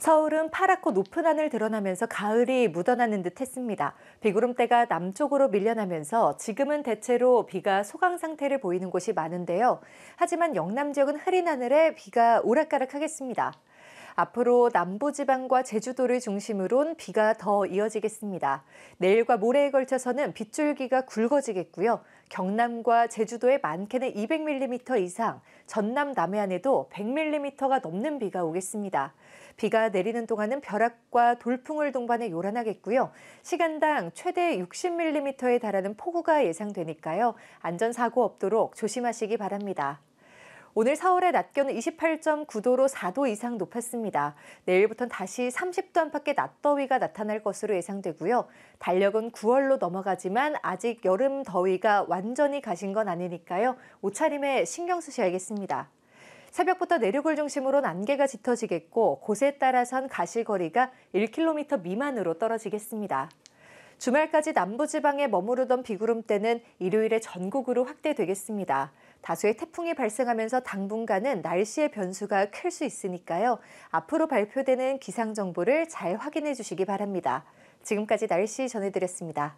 서울은 파랗고 높은 하늘 드러나면서 가을이 묻어나는 듯 했습니다. 비구름대가 남쪽으로 밀려나면서 지금은 대체로 비가 소강 상태를 보이는 곳이 많은데요. 하지만 영남 지역은 흐린 하늘에 비가 오락가락하겠습니다. 앞으로 남부지방과 제주도를 중심으론 비가 더 이어지겠습니다. 내일과 모레에 걸쳐서는 빗줄기가 굵어지겠고요. 경남과 제주도에 많게는 200mm 이상, 전남 남해안에도 100mm가 넘는 비가 오겠습니다. 비가 내리는 동안은 벼락과 돌풍을 동반해 요란하겠고요. 시간당 최대 60mm에 달하는 폭우가 예상되니까요. 안전사고 없도록 조심하시기 바랍니다. 오늘 서울의 낮 기온은 28.9도로 4도 이상 높았습니다. 내일부터는 다시 30도 안팎의 낮더위가 나타날 것으로 예상되고요. 달력은 9월로 넘어가지만 아직 여름 더위가 완전히 가신 건 아니니까요. 옷차림에 신경 쓰셔야겠습니다. 새벽부터 내륙을 중심으로 안개가 짙어지겠고 곳에 따라선 가시거리가 1km 미만으로 떨어지겠습니다. 주말까지 남부지방에 머무르던 비구름대는 일요일에 전국으로 확대되겠습니다. 다수의 태풍이 발생하면서 당분간은 날씨의 변수가 클 수 있으니까요. 앞으로 발표되는 기상정보를 잘 확인해 주시기 바랍니다. 지금까지 날씨 전해드렸습니다.